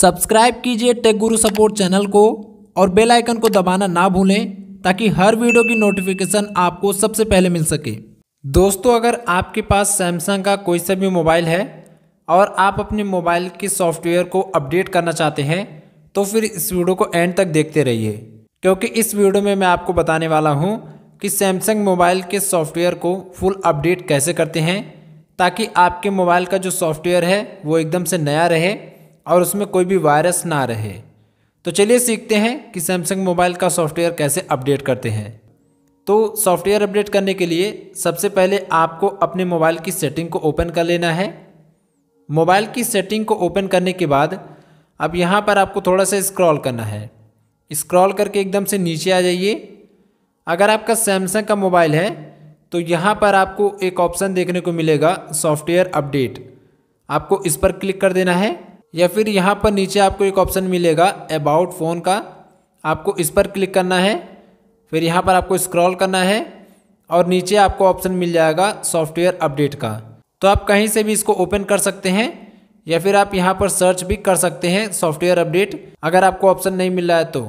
subscribe कीजिए take गुरु support channel को और बेल आइकन को दबाना ना भूलें ताकि हर वीडियो की नोटिफिकेशन आपको सबसे पहले मिल सके दोस्तों अगर आपके पास सैमसंग का कोई सा भी मोबाइल है और आप अपने मोबाइल के सॉफ्टवेयर को अपडेट करना चाहते हैं तो फिर इस वीडियो को एंड तक देखते रहिए क्योंकि इस वीडियो में मैं आपको बताने वाला हूँ कि सैमसंग मोबाइल के सॉफ्टवेयर को फुल अपडेट कैसे करते हैं ताकि आपके मोबाइल का जो सॉफ्टवेयर है वो एकदम से नया रहे और उसमें कोई भी वायरस ना रहे तो चलिए सीखते हैं कि सैमसंग मोबाइल का सॉफ्टवेयर कैसे अपडेट करते हैं तो सॉफ्टवेयर अपडेट करने के लिए सबसे पहले आपको अपने मोबाइल की सेटिंग को ओपन कर लेना है मोबाइल की सेटिंग को ओपन करने के बाद अब यहाँ पर आपको थोड़ा सा स्क्रॉल करना है स्क्रॉल करके एकदम से नीचे आ जाइए अगर आपका सैमसंग का मोबाइल है तो यहाँ पर आपको एक ऑप्शन देखने को मिलेगा सॉफ्टवेयर अपडेट आपको इस पर क्लिक कर देना है या फिर यहाँ पर नीचे आपको एक ऑप्शन मिलेगा अबाउट फ़ोन का आपको इस पर क्लिक करना है फिर यहाँ पर आपको स्क्रॉल करना है और नीचे आपको ऑप्शन मिल जाएगा सॉफ्टवेयर अपडेट का तो आप कहीं से भी इसको ओपन कर सकते हैं या फिर आप यहाँ पर सर्च भी कर सकते हैं सॉफ्टवेयर अपडेट अगर आपको ऑप्शन नहीं मिल रहा है तो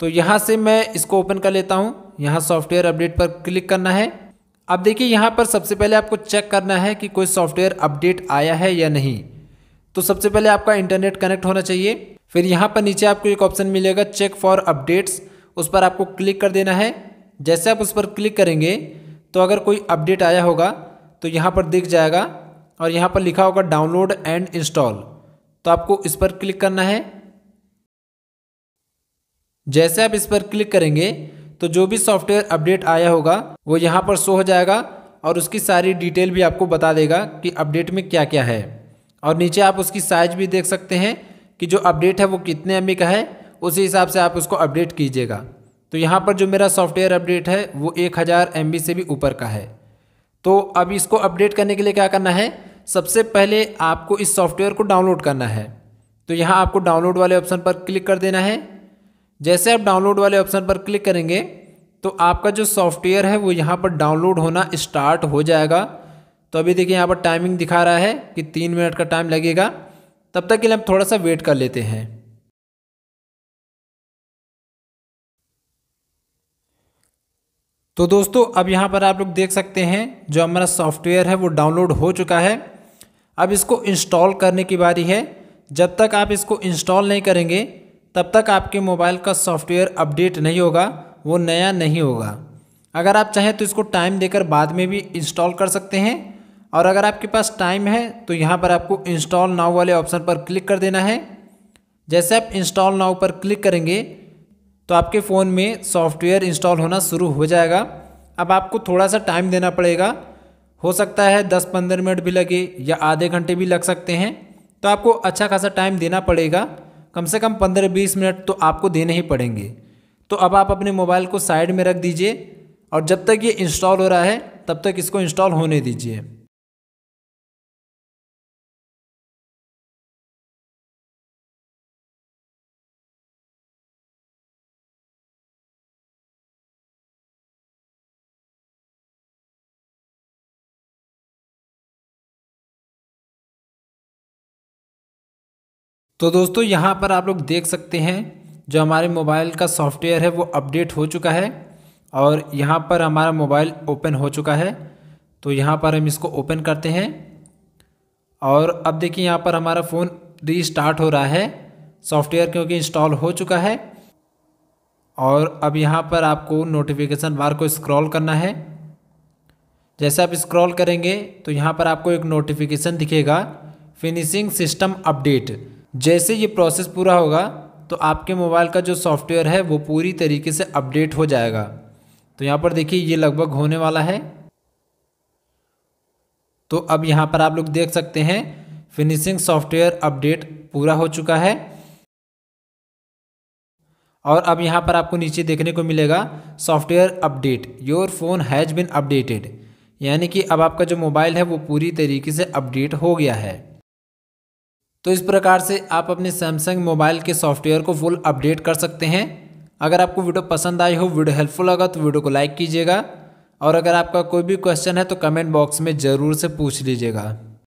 तो यहाँ से मैं इसको ओपन कर लेता हूँ यहाँ सॉफ्टवेयर अपडेट पर क्लिक करना है अब देखिए यहाँ पर सबसे पहले आपको चेक करना है कि कोई सॉफ्टवेयर अपडेट आया है या नहीं तो सबसे पहले आपका इंटरनेट कनेक्ट होना चाहिए फिर यहाँ पर नीचे आपको एक ऑप्शन मिलेगा चेक फॉर अपडेट्स उस पर आपको क्लिक कर देना है जैसे आप उस पर क्लिक करेंगे तो अगर कोई अपडेट आया होगा तो यहाँ पर दिख जाएगा और यहाँ पर लिखा होगा डाउनलोड एंड इंस्टॉल तो आपको इस पर क्लिक करना है जैसे आप इस पर क्लिक करेंगे तो जो भी सॉफ्टवेयर अपडेट आया होगा वो यहाँ पर शो हो जाएगा और उसकी सारी डिटेल भी आपको बता देगा कि अपडेट में क्या क्या है और नीचे आप उसकी साइज भी देख सकते हैं कि जो अपडेट है वो कितने एम का है उसी हिसाब से आप उसको अपडेट कीजिएगा तो यहाँ पर जो मेरा सॉफ्टवेयर अपडेट है वो एक हज़ार एम से भी ऊपर का है तो अब इसको अपडेट करने के लिए क्या करना है सबसे पहले आपको इस सॉफ्टवेयर को डाउनलोड करना है तो यहाँ आपको डाउनलोड वाले ऑप्शन पर क्लिक कर देना है जैसे आप डाउनलोड वाले ऑप्शन पर क्लिक करेंगे तो आपका जो सॉफ्टवेयर है वो यहाँ पर डाउनलोड होना स्टार्ट हो जाएगा तो अभी देखिए यहाँ पर टाइमिंग दिखा रहा है कि तीन मिनट का टाइम लगेगा तब तक के लिए हम थोड़ा सा वेट कर लेते हैं तो दोस्तों अब यहाँ पर आप लोग देख सकते हैं जो हमारा सॉफ्टवेयर है वो डाउनलोड हो चुका है अब इसको इंस्टॉल करने की बारी है जब तक आप इसको इंस्टॉल नहीं करेंगे तब तक आपके मोबाइल का सॉफ्टवेयर अपडेट नहीं होगा वो नया नहीं होगा अगर आप चाहें तो इसको टाइम देकर बाद में भी इंस्टॉल कर सकते हैं और अगर आपके पास टाइम है तो यहाँ पर आपको इंस्टॉल नाव वाले ऑप्शन पर क्लिक कर देना है जैसे आप इंस्टॉल नाव पर क्लिक करेंगे तो आपके फ़ोन में सॉफ्टवेयर इंस्टॉल होना शुरू हो जाएगा अब आपको थोड़ा सा टाइम देना पड़ेगा हो सकता है दस पंद्रह मिनट भी लगे या आधे घंटे भी लग सकते हैं तो आपको अच्छा खासा टाइम देना पड़ेगा कम से कम पंद्रह बीस मिनट तो आपको देने ही पड़ेंगे तो अब आप अपने मोबाइल को साइड में रख दीजिए और जब तक ये इंस्टॉल हो रहा है तब तक इसको इंस्टॉल होने दीजिए तो दोस्तों यहाँ पर आप लोग देख सकते हैं जो हमारे मोबाइल का सॉफ्टवेयर है वो अपडेट हो चुका है और यहाँ पर हमारा मोबाइल ओपन हो चुका है तो यहाँ पर हम इसको ओपन करते हैं और अब देखिए यहाँ पर हमारा फ़ोन रीस्टार्ट हो रहा है सॉफ्टवेयर क्योंकि इंस्टॉल हो चुका है और अब यहाँ पर आपको नोटिफिकेशन बार को स्क्रॉल करना है जैसे आप स्क्रॉल करेंगे तो यहाँ पर आपको एक नोटिफिकेशन दिखेगा फिनिशिंग सिस्टम अपडेट जैसे ये प्रोसेस पूरा होगा तो आपके मोबाइल का जो सॉफ्टवेयर है वो पूरी तरीके से अपडेट हो जाएगा तो यहाँ पर देखिए ये लगभग होने वाला है तो अब यहाँ पर आप लोग देख सकते हैं फिनिशिंग सॉफ्टवेयर अपडेट पूरा हो चुका है और अब यहाँ पर आपको नीचे देखने को मिलेगा software update your phone has been updated यानी कि अब आपका जो मोबाइल है वो पूरी तरीके से अपडेट हो गया है तो इस प्रकार से आप अपने सैमसंग मोबाइल के सॉफ्टवेयर को फुल अपडेट कर सकते हैं अगर आपको वीडियो पसंद आई हो वीडियो हेल्पफुल लगा तो वीडियो को लाइक कीजिएगा और अगर आपका कोई भी क्वेश्चन है तो कमेंट बॉक्स में ज़रूर से पूछ लीजिएगा